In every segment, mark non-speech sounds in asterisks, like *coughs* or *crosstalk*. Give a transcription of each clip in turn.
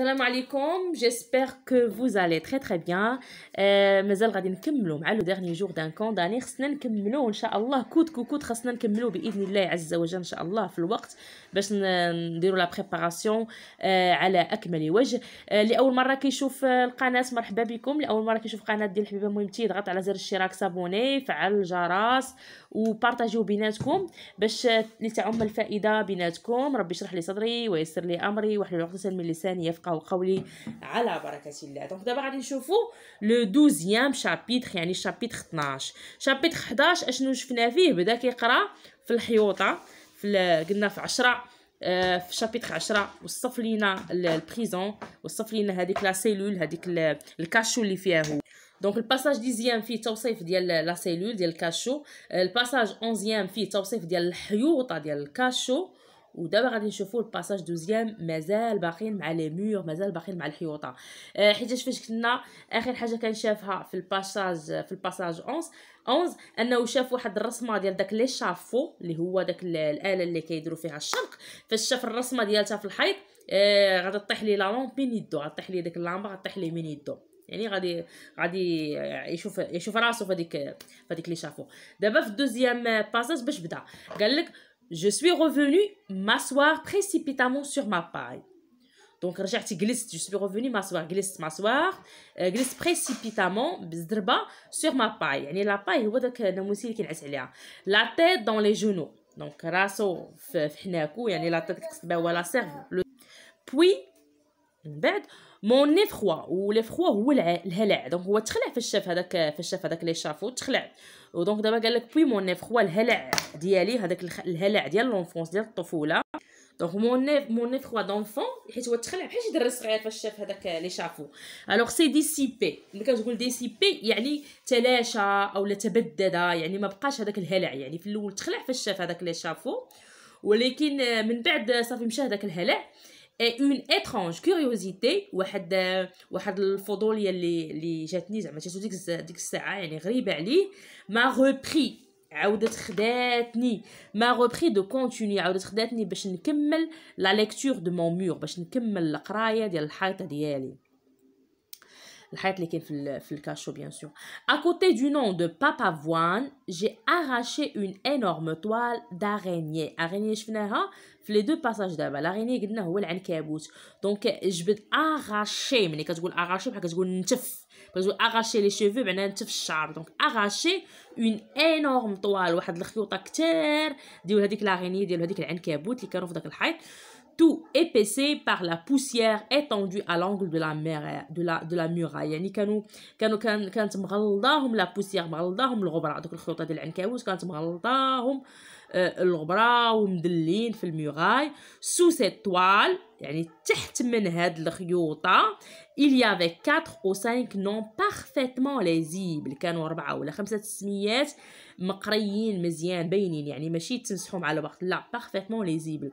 السلام عليكم جيسبر كو فوز علي تري تري بيان مازال غادي نكملو مع لو ديرني جور دان كون داني خصنا نكملو ان شاء الله كوت كود خصنا نكملو باذن الله عز وجل ان شاء الله في الوقت باش نديرو لا آه، بريباراسيون على اكمل وجه آه، لاول مره كيشوف آه، القناه مرحبا بكم لاول مره كيشوف قناه ديال الحبيبه مهمتي تيضغط على زر الاشتراك سابوني فعل الجرس وبارطاجيو بيناتكم باش لتعم الفائده بيناتكم ربي يشرح لي صدري ويسر لي امري وحل عقده من لساني يفقه تلقاو قولي على بركه الله دونك دابا غادي نشوفو لو دوزيام شابيتخ يعني شابيتخ 12 شابيتخ 11 اشنو شفنا فيه بدا كيقرا في الحيوطه في قلنا في 10 آه، في شابيتر 10 وصف لينا البريزون وصف لينا هذيك لا سيلول هذيك الكاشو اللي فيها هو دونك الباساج ديزيام فيه توصيف ديال لا سيلول ديال الكاشو الباساج 11 فيه توصيف ديال الحيوطه ديال الكاشو ودابا غادي نشوفوا الباساج دوزيام مازال باقيين مع لي مور مازال باقيين مع الحيوطه آه، حيتاش فاش كنا اخر حاجه كان شافها في الباساج في الباساج 11 11 انه شاف واحد الرسمه ديال داك لي شافو اللي هو داك الاله اللي كيديروا فيها الشرق فاش شاف الرسمه ديالتها في الحيط آه غادي طيح لي لا لامب من يدو غطيح لي ديك غادي غطيح لي من يدو يعني غادي غادي يشوف يشوف راسو فهاديك فهاديك لي شافو دابا في الدوزيام باساج باش بدا قال لك je suis revenu m'asseoir précipitamment sur ma paille. Donc, j'ai glisse, je suis revenu m'asseoir, glisse, m'asseoir, euh, glisse précipitamment, sur ma paille. La paille, que la tête dans les genoux. Donc, la tête, ben, la cerveau. Puis, mon effroi, ou l'effroi, ou l'effroi, donc, ou l'effroi, ou l'effroi, ou l'effroi, ou l'effroi, ou l'effroi, Donc, l'effroi, ou l'effroi, ou l'effroi, ou l'effroi, ou l'effroi, ou l'effroi, ou ودونك دابا قال لك بوي مون نيف هو الهلع ديالي هذاك الهلع ديال لونفونس ديال الطفوله دونك مون نيف مون نيف هو دونفون حيت هو تخلع بحال شي دري صغير فاش شاف هذاك لي شافو الوغ سي ديسيبي ملي كتقول ديسيبي يعني تلاشى اولا تبدد يعني ما بقاش هذاك الهلع يعني في الاول تخلع فاش شاف هذاك لي شافو ولكن آه، من بعد صافي مشى هذاك الهلع اون اترانج كيوريوزيتي واحد واحد الفضوليه اللي اللي جاتني زعما جاتو ديك ديك الساعه يعني غريبه عليه ما روبري عاودت خداتني ما روبري دو كونتيني عاودت خداتني باش نكمل لا ليكتور دو مون مور باش نكمل القرايه ديال الحيطه ديالي الحاجات اللي كاين في, في الكاشو بيان سور à côté du nom de papavoine j'ai arraché une énorme toile d'araignée araignée شفناها في لي دو باساج دابا l'araignée قلنا هو العنكبوت دونك جبد arraché ملي كتقول arraché بحال كتقول نتف كتقول arraché لي شيفو معناها نتف الشعر دونك arraché اون énorme طوال واحد الخيوطه كتير ديال هذيك l'araignée ديال هذيك العنكبوت اللي كانوا في داك الحيط tout épaissé par la poussière étendue à l'angle de la mer de la de la muraille يعني كانوا كانوا كانت poussière ديال تحت من il y avait 4 ou 5 noms parfaitement lisibles كانوا ولا parfaitement lisibles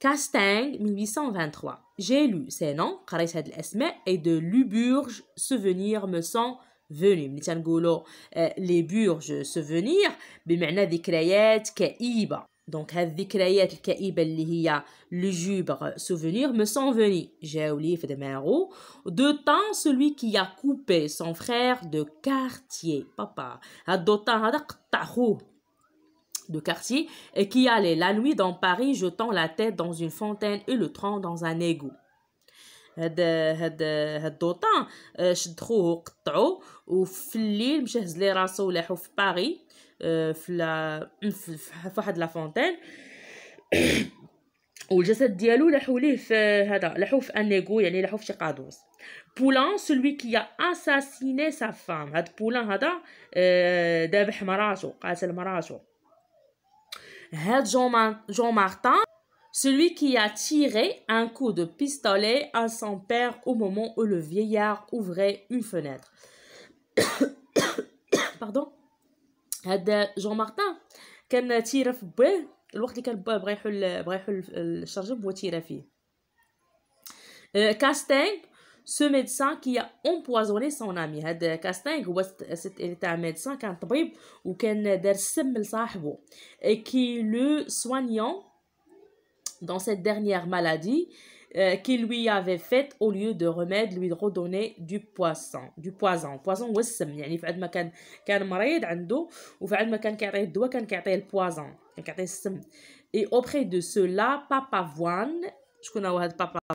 casting 1823. J'ai lu ces noms, et de Luburge, souvenir me sont venus. Euh, les Burges, souvenir, mais ذكريات كئيبة. Donc, الذكريات الكئيبة اللي هي لجوبر souvenir me sont venus. J'ai oublié De temps, celui qui a coupé son frère de quartier. Papa. هاد هذا قطعوه de quartier et qui allait la nuit dans Paris jetant la tête dans une fontaine et le tronc dans un égout. D'autant, je euh, que ou je les paris, euh, mm, de la fontaine, ou je sais les celui qui a assassiné sa femme, euh, Jean, Martin, celui qui a tiré un coup de pistolet à son père au moment où le vieillard ouvrait une fenêtre. *coughs* Pardon. Jean-Martin Martin, كان tiré في le الوقت اللي كان son يحل ce médecin qui a empoisonné son ami Casting, كاستينغ était un médecin كان طبيب وكان دار السم لصاحبه et qui le soignant dans cette dernière maladie euh, qu'il lui avait faite au lieu de remède lui redonner du poisson du poison poison والسم يعني في عند ما كان كان مريض عنده ou عند ما كان كيعطيه الدواء كان كيعطيه البوازون كان كيعطيه السم et auprès de cela papa voine Je connais pas papa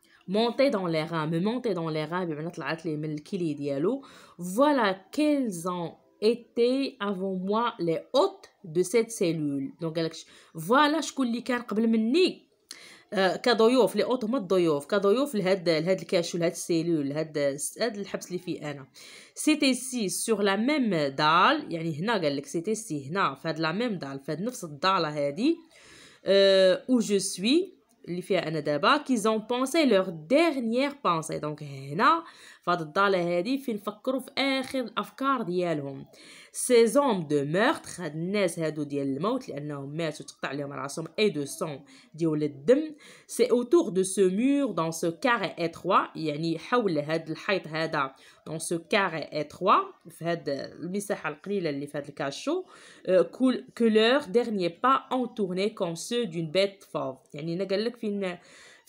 monter dans les rames me dans les rangs من voilà quels ont été avant moi les hôtes de cette cellule donc voilà ce اللي كان قبل le كضيوف لي le الضيوف كضيوف لهاد لهاد le لهاد السيلول لهاد هاد الحبس اللي فيه انا سيتي سي سور لا ميم دال يعني هنا قال لك ici, سي هنا فهاد لا ميم دال نفس où je suis Lifia et qu'ils ont pensé leur dernière pensée donc hena فهاد الضاله هادي فين فكروا في اخر الافكار ديالهم سيزون دو ميرتر هاد الناس هادو ديال الموت لانهم ماتوا تقطع لهم راسهم اي دو سون ديال الدم سي اوتور دو سو مور دون سو كاري 3 يعني حول هاد الحيط هذا دون سو كاري 3 في هاد المساحه القليله اللي في هاد الكاشو كول كولور ديرني با انتورني كوم سو دون بيت فوف يعني انا قال لك فين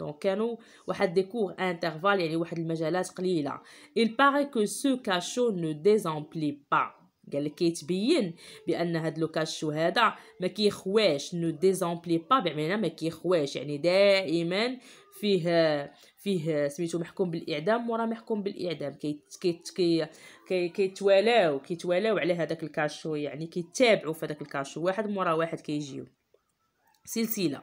دونك كانوا واحد دي كور انترفال يعني واحد المجالات قليله il paraît que ce cachot ne désemplit pas قال لك كيتبين بان هاد لو كاشو هذا ما كيخواش نو ديزامبلي با بمعنى ما كيخواش يعني دائما فيه فيه سميتو محكوم بالاعدام وراه محكوم بالاعدام كيتوالاو كي كيتوالاو كي كيتوالاو على هذاك الكاشو يعني كيتابعوا في هذاك الكاشو واحد مورا واحد كيجيو كي سلسله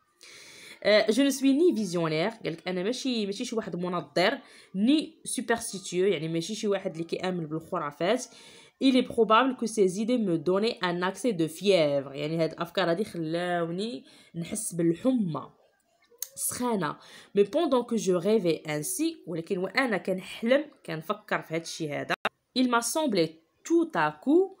جو نو سوي ني فيزيونير قالك انا ماشي ماشي شي واحد منظر ني سوبرستيتيو يعني ماشي شي واحد اللي كيامن بالخرافات il est probable que ces idées me donnaient un accès de fièvre يعني هاد الافكار هادي خلاوني نحس بالحمى سخانه مي بوندون كو جو ريفي انسي ولكن وانا كنحلم كنفكر في هادشي هذا il m'a semblé tout à coup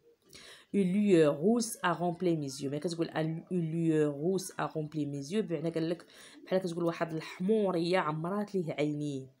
une lueur rousse a rempli mes yeux ملي كتقول une lueur rousse a rempli mes yeux بمعنى قال لك بحال كتقول واحد الحموريه عمرات ليه عينيه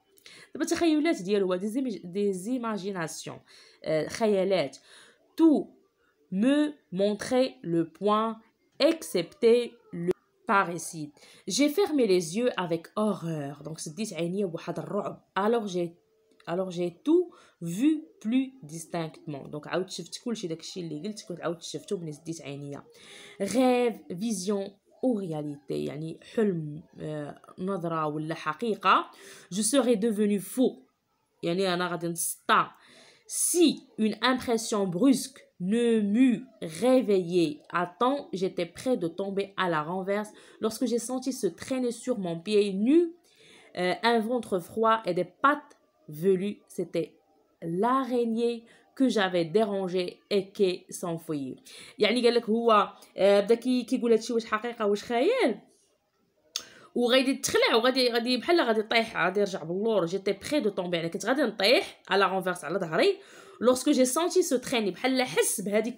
Des imaginations, ديالو دي زيماجيناسيون خيالات تو me montrait le point excepté le parricide. J'ai fermé les yeux avec horreur. Donc, Alors, j'ai alors j'ai tout vu plus distinctement donc rêve vision réalité euh, je serais devenu fou. si une impression brusque ne m'eût réveillé à temps, j'étais près de tomber à la renverse lorsque j'ai senti se traîner sur mon pied nu euh, un ventre froid et des pattes velues. C'était l'araignée que j'avais dérangé et qui يعني قال لك هو بدا كيقول واش حقيقه واش خيال وغادي وغادي غادي بحال غادي غادي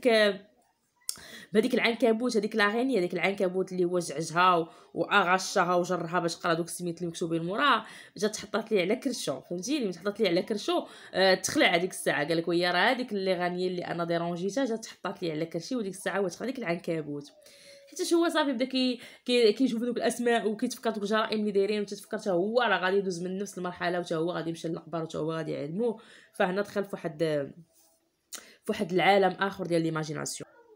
بهذيك العنكبوت هذيك لاغيني هذيك العنكبوت اللي هو زعجها واغشها وجرها باش قرا دوك السميات اللي مكتوبين موراه جات حطات لي على كرشو فهمتيني ملي حطات لي على كرشو آه تخلع هذيك الساعه قال لك وهي راه هذيك اللي غانيه اللي انا ديرونجيتها جات حطات لي على كرشي وديك الساعه واش هذيك العنكبوت حتى هو صافي بدا كي كيشوف كي دوك الاسماء وكيتفكر دوك الجرائم اللي دايرين وتتفكر حتى هو راه غادي يدوز من نفس المرحله وتا هو غادي يمشي للقبر وتا هو غادي يعلمو فهنا دخل فواحد فواحد العالم اخر ديال ليماجيناسيون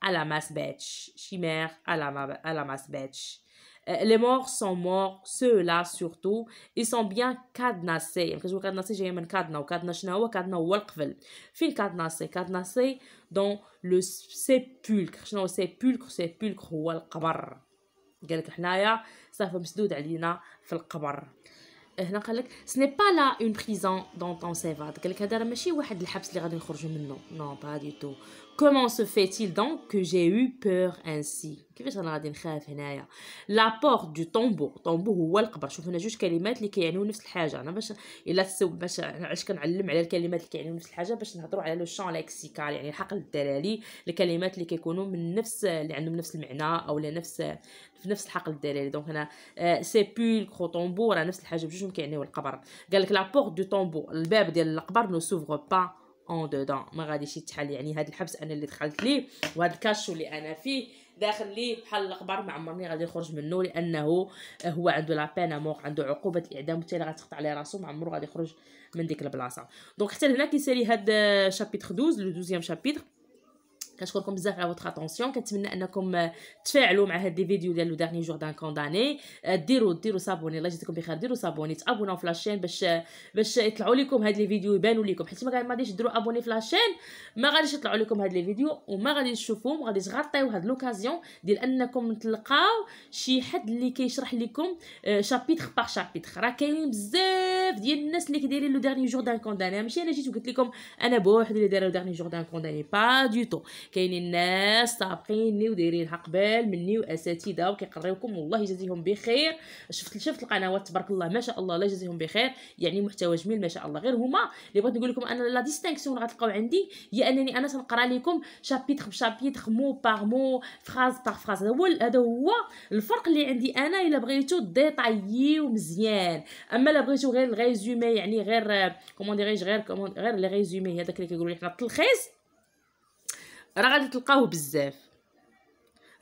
à la masse bête Chimère à la, à la masse euh, Les morts sont morts, ceux-là surtout. Ils sont bien cadenassés. Quand je cadenassés, j'ai un dans le sépulcre. sinon sépulcre, sépulcre, le ça fait un euh, Ce n'est pas là une prison dont on s'évade. Comment se fait-il donc que j'ai eu peur ainsi كيفاش انا غادي نخاف هنايا لابور دو طومبور طومبور هو القبر شوف هنا جوج كلمات اللي كيعنيو نفس الحاجه انا باش الا تسو باش علاش كنعلم على الكلمات اللي كيعنيو نفس الحاجه باش نهضروا على لو شون لكسيكال يعني الحقل الدلالي الكلمات اللي كيكونوا من نفس اللي عندهم نفس المعنى او نفس في نفس الحقل الدلالي دونك هنا سيبولكرو آه، طومبور نفس الحاجه بجوجهم كيعنيو القبر قال لك لابور دو طومبور الباب ديال القبر نو سوفر با اون دودون ما غاديش يتحل يعني هاد الحبس انا اللي دخلت ليه وهاد الكاشو اللي انا فيه داخل ليه بحال القبر ما عمرني غادي يخرج منه لانه هو عنده لا بينا موغ عنده عقوبه الاعدام حتى غتقطع عليه راسو ما عمرو غادي يخرج من ديك البلاصه دونك حتى لهنا كيسالي هاد شابيتر 12 لو دوزيام شابيتر كنشكركم بزاف على فوتر اتونسيون كنتمنى انكم تفاعلوا مع هاد لي فيديو ديال لو ديرني جور دان كونداني ديروا ديروا صابوني الله يجزيكم بخير ديروا صابوني تابوناو في لاشين باش باش يطلعوا لكم هاد لي فيديو يبانوا لكم حيت ما غاديش ديروا ابوني في لاشين ما غاديش يطلعوا لكم هاد لي فيديو وما غاديش تشوفوهم غاديش غطيو هاد لوكازيون ديال انكم تلقاو شي حد اللي كيشرح لكم شابيتغ باغ شابيتغ راه كاينين بزاف ديال الناس اللي كدايرين لو ديرني جور دان كونداني ماشي انا جيت وقلت لكم انا بوحدي اللي دايره لو ديرني جور دان كونداني با دو تو كاينين ناس سابقيني ودايرينها قبال مني واساتذه وكيقريوكم والله يجازيهم بخير شفت شفت القنوات تبارك الله ما شاء الله الله يجازيهم بخير يعني محتوى جميل ما شاء الله غير هما اللي بغيت نقول لكم انا لا ديستينكسيون غتلقاو عندي هي انني انا تنقرا لكم شابيتغ بشابيتغ مو باغ مو فراز باغ فراز هذا هو هذا هو الفرق اللي عندي انا الا بغيتو ديطاييو مزيان اما الا بغيتو غير الريزومي يعني غير كومون ديريج غير كومون غير لي ريزومي هذاك اللي كيقولوا لي حنا التلخيص راه غادي تلقاوه بزاف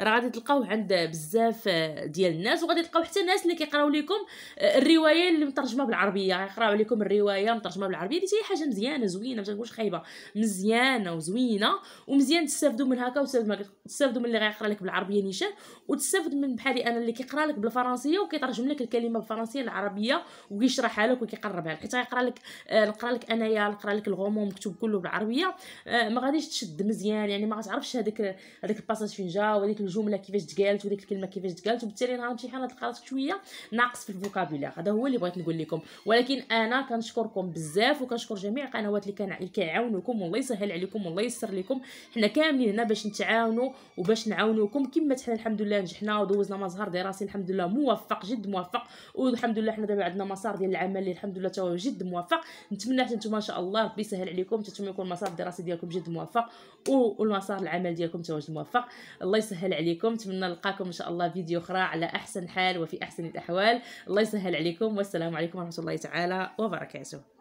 راه غادي تلقاوه عند بزاف آه، ديال الناس وغادي تلقاو حتى الناس اللي كيقراو لكم آه، الروايه اللي مترجمه بالعربيه غيقراو لكم الروايه مترجمه بالعربيه هي حاجه مزيانه زوينه ما تنقولش خايبه مزيانه وزوينه ومزيان تستافدوا من هكا وتستافدوا من اللي غيقرا لك بالعربيه نيشان وتستافد من بحالي انا اللي كيقرا لك بالفرنسيه وكيترجم لك الكلمه بالفرنسيه للعربيه ويشرحها لك وكيقربها لك حيت غيقرا لك آه، نقرا لك انايا نقرا لك الغموم مكتوب كله بالعربيه ما غاديش تشد مزيان يعني ما غتعرفش هذاك هذاك الباساج فين جا وهذيك الجمله كيفاش تقالت وديك الكلمه كيفاش تقالت وبالتالي نهار الامتحان غتلقى راسك شويه ناقص في الفوكابولير هذا هو اللي بغيت نقول لكم ولكن انا كنشكركم بزاف وكنشكر جميع القنوات اللي كان اللي كيعاونوكم والله يسهل عليكم والله يسر لكم حنا كاملين هنا باش نتعاونوا وباش نعاونوكم كما حنا الحمد لله نجحنا ودوزنا مظهر دراسي الحمد لله موفق جد موفق والحمد لله حنا دابا عندنا مسار ديال العمل اللي الحمد لله توا جد موفق نتمنى حتى نتوما ان شاء الله ربي يسهل عليكم حتى يكون المسار الدراسي ديالكم جد موفق والمسار العمل ديالكم جد موفق الله يسهل عليكم نتمنى نلقاكم ان شاء الله فيديو اخرى على احسن حال وفي احسن الاحوال الله يسهل عليكم والسلام عليكم ورحمه الله تعالى وبركاته